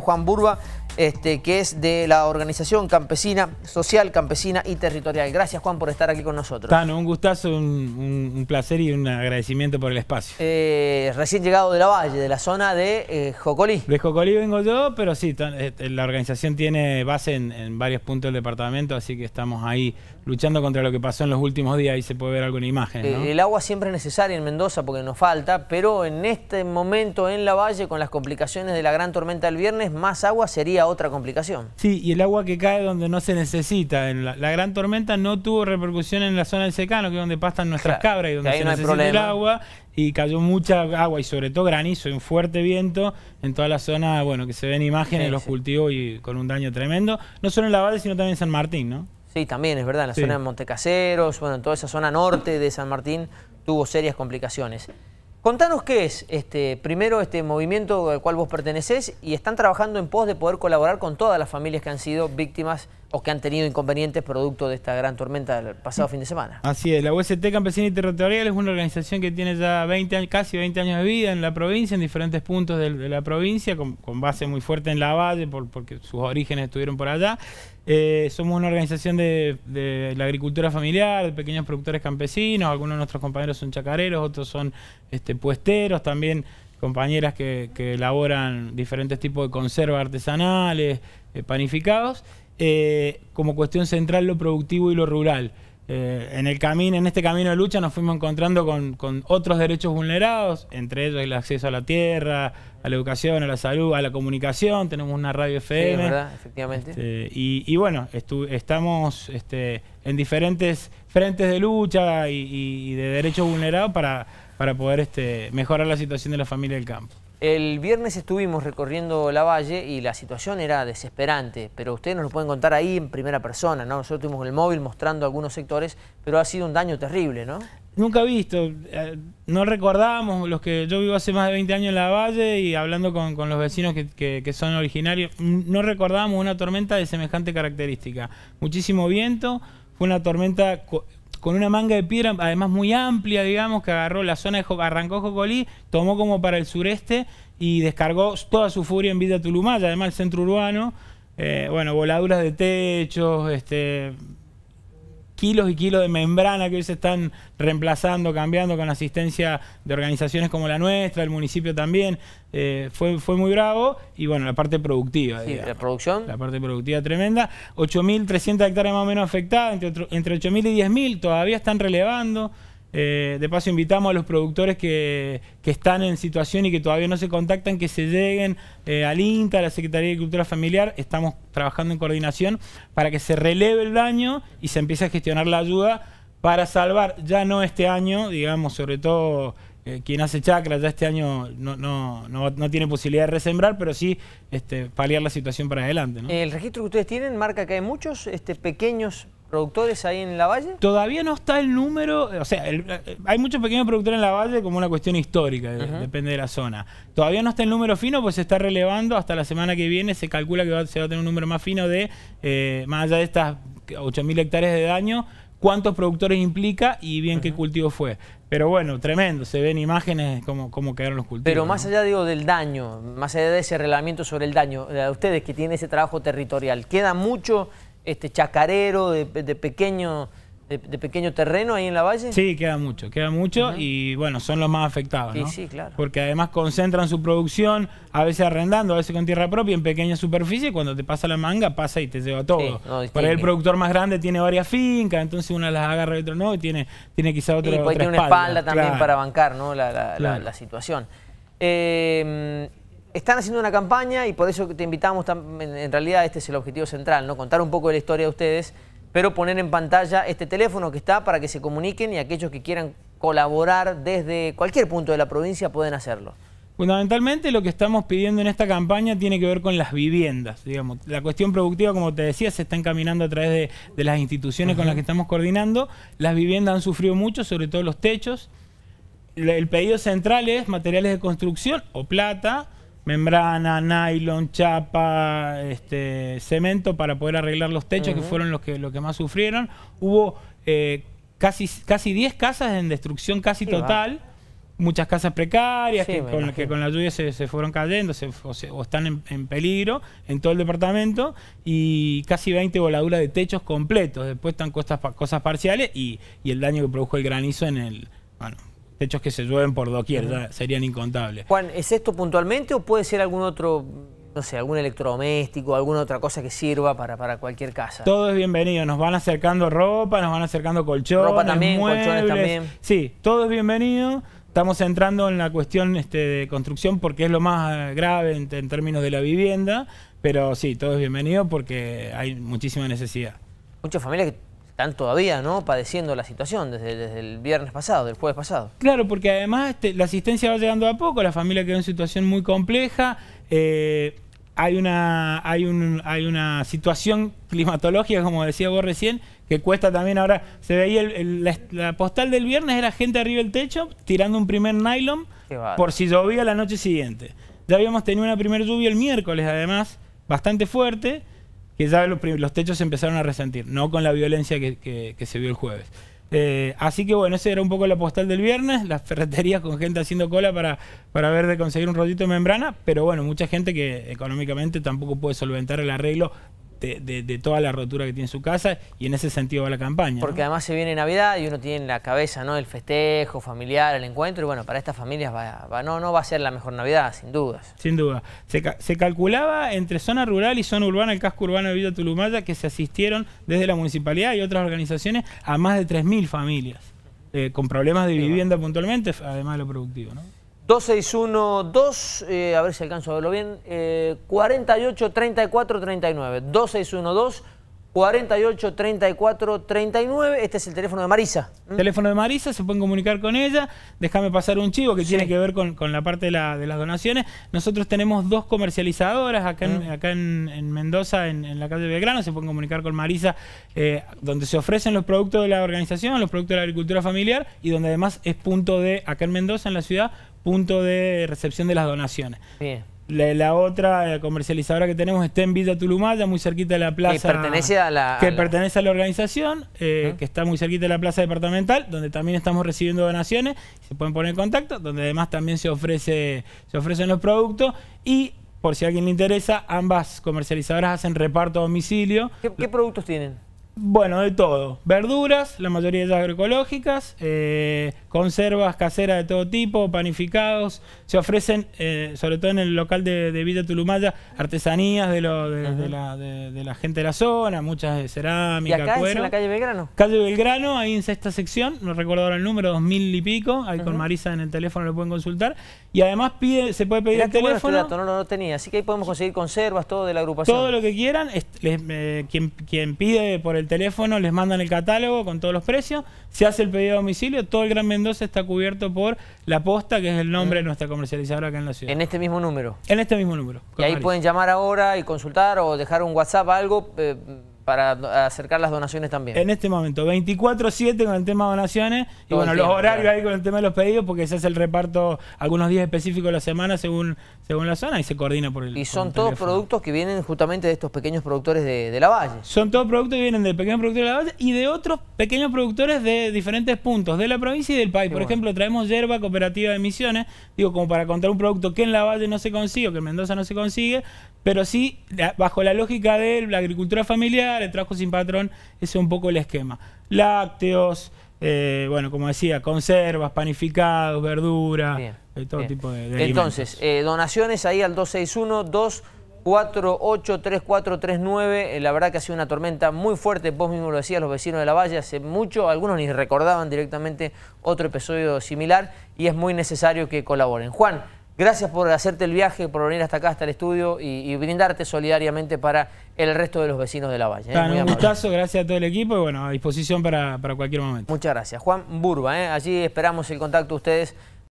Juan Burba este, que es de la organización campesina, social, campesina y territorial. Gracias, Juan, por estar aquí con nosotros. Tano, un gustazo, un, placer y un agradecimiento por el espacio. Eh, recién llegado de la Valle, de la zona de eh, Jocolí. De Jocolí vengo yo, pero sí, eh, la organización tiene base en, varios puntos del departamento, así que estamos ahí luchando contra lo que pasó en los últimos días. Ahí se puede ver alguna imagen. el agua siempre es necesaria en Mendoza porque nos falta, pero en este momento en la Valle, con las complicaciones de la gran tormenta del viernes, más agua sería otra complicación. Sí, y el agua que cae donde no se necesita. la, gran tormenta no tuvo repercusión en la zona del secano, que es donde pastan nuestras cabras y donde se necesita el agua. Y cayó mucha agua y sobre todo granizo y un fuerte viento en toda la zona, bueno, que se ven imágenes de los cultivos y con un daño tremendo. No solo en la Valle, sino también en San Martín, ¿no? Sí, también es verdad, en la zona de Montecaseros, bueno, en toda esa zona norte de San Martín tuvo serias complicaciones. Contanos qué es este, primero este movimiento al cual vos pertenecés y están trabajando en pos de poder colaborar con todas las familias que han sido víctimas o que han tenido inconvenientes producto de esta gran tormenta del pasado fin de semana. Así es, la UST Campesina y Territorial es una organización que tiene ya 20 casi 20 años de vida en la provincia, en diferentes puntos de, la provincia, con, base muy fuerte en la valle, porque sus orígenes estuvieron por allá. Eh, somos una organización de, la agricultura familiar, de pequeños productores campesinos, algunos de nuestros compañeros son chacareros, otros son este, puesteros, también compañeras que, elaboran diferentes tipos de conservas artesanales, eh, panificados. Eh, como cuestión central lo productivo y lo rural. Eh, en, el en este camino de lucha nos fuimos encontrando con, otros derechos vulnerados, entre ellos el acceso a la tierra, a la educación, a la salud, a la comunicación. Tenemos una radio FM. Sí, Efectivamente. Este, y, bueno, estamos este, en diferentes frentes de lucha y, de derechos vulnerados para, poder este, mejorar la situación de la familia del campo. El viernes estuvimos recorriendo la valle y la situación era desesperante, pero ustedes nos lo pueden contar ahí en primera persona, ¿no? Nosotros tuvimos el móvil mostrando algunos sectores, pero ha sido un daño terrible, ¿no? Nunca visto, eh, no recordábamos, los que yo vivo hace más de 20 años en la valle y hablando con, los vecinos que, que, son originarios, no recordábamos una tormenta de semejante característica. Muchísimo viento, fue una tormenta con una manga de piedra, además muy amplia, digamos, que agarró la zona de arrancó Jocolí, tomó como para el sureste y descargó toda su furia en Villa Tulumaya, además el centro urbano. Eh, bueno, voladuras de techos, este, kilos y kilos de membrana que hoy se están reemplazando, cambiando con asistencia de organizaciones como la nuestra, el municipio también. Eh, fue, fue muy bravo y bueno, la parte productiva. Sí, la producción. La parte productiva tremenda. 8.300 hectáreas más o menos afectadas, entre, entre 8.000 y 10.000 todavía están relevando. Eh, de paso, invitamos a los productores que, están en situación y que todavía no se contactan, que se lleguen eh, al INTA, a la Secretaría de Cultura Familiar. Estamos trabajando en coordinación para que se releve el daño y se empiece a gestionar la ayuda para salvar, ya no este año, digamos, sobre todo eh, quien hace chacra, ya este año no, tiene posibilidad de resembrar, pero sí este, paliar la situación para adelante. ¿El registro que ustedes tienen marca que hay muchos este, pequeños productores ahí en la valle? Todavía no está el número, o sea, eh, hay muchos pequeños productores en la valle como una cuestión histórica, depende de la zona. Todavía no está el número fino, pues se está relevando hasta la semana que viene, se calcula que se va a tener un número más fino de, eh, más allá de estas 8.000 hectáreas de daño, cuántos productores implica y bien qué cultivo fue. Pero bueno, tremendo, se ven imágenes como, cómo quedaron los cultivos. Pero más allá digo, del daño, más allá de ese reglamento sobre el daño, de eh, ustedes que tienen ese trabajo territorial, ¿queda mucho este chacarero de, pequeño... De, pequeño terreno ahí en la valle? Sí, queda mucho, queda mucho y bueno, son los más afectados, ¿no? Sí, sí, claro. Porque además concentran su producción, a veces arrendando, a veces con tierra propia, en pequeña superficie, cuando te pasa la manga, pasa y te lleva todo. Por ahí el productor más grande tiene varias fincas, entonces una las agarra y otra no, y tiene, tiene quizá otra, y pues otra tiene una espalda también para bancar ¿no? la, situación. Eh, están haciendo una campaña y por eso te invitamos, en realidad este es el objetivo central, ¿no? Contar un poco de la historia de ustedes, pero poner en pantalla este teléfono que está para que se comuniquen y aquellos que quieran colaborar desde cualquier punto de la provincia pueden hacerlo. Fundamentalmente lo que estamos pidiendo en esta campaña tiene que ver con las viviendas, digamos. La cuestión productiva, como te decía, se está encaminando a través de, las instituciones con las que estamos coordinando. Las viviendas han sufrido mucho, sobre todo los techos. El pedido central es materiales de construcción o plata, membrana, nylon, chapa, este, cemento para poder arreglar los techos, que fueron los que, los que más sufrieron. Hubo eh, casi, casi 10 casas en destrucción casi total. Muchas casas precarias que, con, que, con, la lluvia se, fueron cayendo o, están en, peligro en todo el departamento y casi 20 voladuras de techos completos. Después están cosas, cosas parciales y, y el daño que produjo el granizo en el, bueno, hechos que se llueven por doquier, serían incontables. Juan, ¿es esto puntualmente o puede ser algún otro, no sé, algún electrodoméstico, alguna otra cosa que sirva para, para cualquier casa? Todo es bienvenido, nos van acercando ropa, nos van acercando colchones, Ropa también, colchones también. Sí, todo es bienvenido. Estamos entrando en la cuestión este, de construcción porque es lo más grave en, en términos de la vivienda, pero sí, todo es bienvenido porque hay muchísima necesidad. Muchas familias que están todavía ¿no? padeciendo la situación desde, el viernes pasado, del jueves pasado. Claro, porque además este, la asistencia va llegando a poco, la familia quedó en situación muy compleja, eh, hay, una, hay, un, hay una situación climatológica, como decía vos recién, que cuesta también ahora, se veía la, la, postal del viernes era gente arriba del techo tirando un primer nylon por si llovía la noche siguiente. Ya habíamos tenido una primera lluvia el miércoles además, bastante fuerte, que ya los, techos se empezaron a resentir, no con la violencia que, se vio el jueves. Eh, así que bueno, ese era un poco la postal del viernes, las ferreterías con gente haciendo cola para, para ver de conseguir un rollito de membrana, pero bueno, mucha gente que económicamente tampoco puede solventar el arreglo de, toda la rotura que tiene su casa y en ese sentido va la campaña. Porque además se viene Navidad y uno tiene en la cabeza ¿no? el festejo familiar, el encuentro, y bueno, para estas familias va, no, va a ser la mejor Navidad, sin dudas. Sin duda. Se, calculaba entre zona rural y zona urbana, el casco urbano de Villa Tulumaya, que se asistieron desde la municipalidad y otras organizaciones a más de 3.000 familias, eh, con problemas de vivienda puntualmente, además de lo productivo. ¿no? 2612, eh, a ver si alcanzo a verlo bien, eh, 48 34 39. 2612 48 34 39. Este es el teléfono de Marisa. El ¿Mm? Teléfono de Marisa, se pueden comunicar con ella. Déjame pasar un chivo que tiene que ver con, la parte de, la, de, las donaciones. Nosotros tenemos dos comercializadoras acá en, ah. acá en, Mendoza, en, la calle Belgrano. Se pueden comunicar con Marisa, eh, donde se ofrecen los productos de la organización, los productos de la agricultura familiar y donde además es punto de, acá en Mendoza, en la ciudad, punto de recepción de las donaciones. Bien. La, otra eh, comercializadora que tenemos está en Villa Tulumaya, muy cerquita de la plaza. Que pertenece a la. Que pertenece a la organización, eh, que está muy cerquita de la plaza departamental, donde también estamos recibiendo donaciones. Se pueden poner en contacto, donde además también se, ofrece, se ofrecen los productos. Y por si a alguien le interesa, ambas comercializadoras hacen reparto a domicilio. ¿Qué, productos tienen? Bueno, de todo. Verduras, la mayoría de ellas agroecológicas, eh, conservas caseras de todo tipo, panificados. Se ofrecen, eh, sobre todo en el local de, Villa Tulumaya, artesanías de, la, gente de la zona, muchas de cerámica, ¿Y acá en la calle Belgrano? Calle Belgrano, ahí en esta sección, no recuerdo ahora el número, dos mil y pico. Ahí con Marisa en el teléfono lo pueden consultar. Y además pide, se puede pedir el este teléfono. no, no, tenía. Así que ahí podemos conseguir conservas, todo de la agrupación. Todo lo que quieran. Eh, quien, pide por el teléfono les mandan el catálogo con todos los precios. Se hace el pedido a domicilio. Todo el gran está cubierto por La Posta, que es el nombre de nuestra comercializadora acá en la ciudad. En este mismo número. En este mismo número. Y ahí pueden llamar ahora y consultar o dejar un WhatsApp, algo. Eh, para acercar las donaciones también. En este momento, 24-7 con el tema de donaciones y bueno, los horarios ahí con el tema de los pedidos porque se hace el reparto algunos días específicos de la semana según según la zona y se coordina por el... Y son todos productos que vienen justamente de estos pequeños productores de, la valle. Son todos productos que vienen de pequeños productores de la valle y de otros pequeños productores de diferentes puntos de la provincia y del país. por ejemplo, traemos yerba cooperativa de Misiones, digo, como para contar un producto que en la valle no se consigue que en Mendoza no se consigue, pero sí, bajo la lógica de la agricultura familiar, el trabajo sin patrón, ese es un poco el esquema. Lácteos... Eh, bueno, como decía, conservas, panificados, verdura. Eh, todo tipo de, Entonces, eh, donaciones ahí al 261-248-3439. la verdad que ha sido una tormenta muy fuerte, vos mismo lo decías, los vecinos de la valle hace mucho, algunos ni recordaban directamente otro episodio similar y es muy necesario que colaboren. Juan. Gracias por hacerte el viaje, por venir hasta acá, hasta el estudio y, brindarte solidariamente para el resto de los vecinos de la Valle. ¿eh? un gustazo, gracias a todo el equipo y bueno, a disposición para, cualquier momento. Muchas gracias. Juan Burba, ¿eh? allí esperamos el contacto de ustedes.